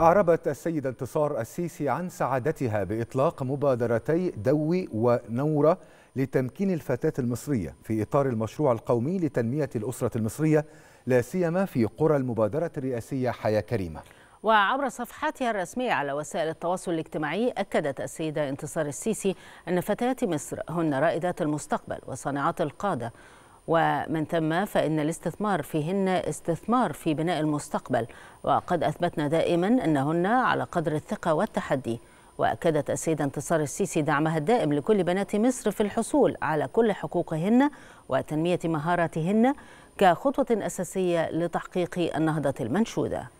أعربت السيدة انتصار السيسي عن سعادتها بإطلاق مبادرتي دوي ونورة لتمكين الفتاة المصرية في إطار المشروع القومي لتنمية الأسرة المصرية لا سيما في قرى المبادرة الرئاسية حياة كريمة وعبر صفحتها الرسمية على وسائل التواصل الاجتماعي أكدت السيدة انتصار السيسي أن فتيات مصر هن رائدات المستقبل وصانعات القادة ومن ثم فإن الاستثمار فيهن استثمار في بناء المستقبل وقد أثبتنا دائما أنهن على قدر الثقة والتحدي وأكدت السيدة انتصار السيسي دعمها الدائم لكل بنات مصر في الحصول على كل حقوقهن وتنمية مهاراتهن كخطوة أساسية لتحقيق النهضة المنشودة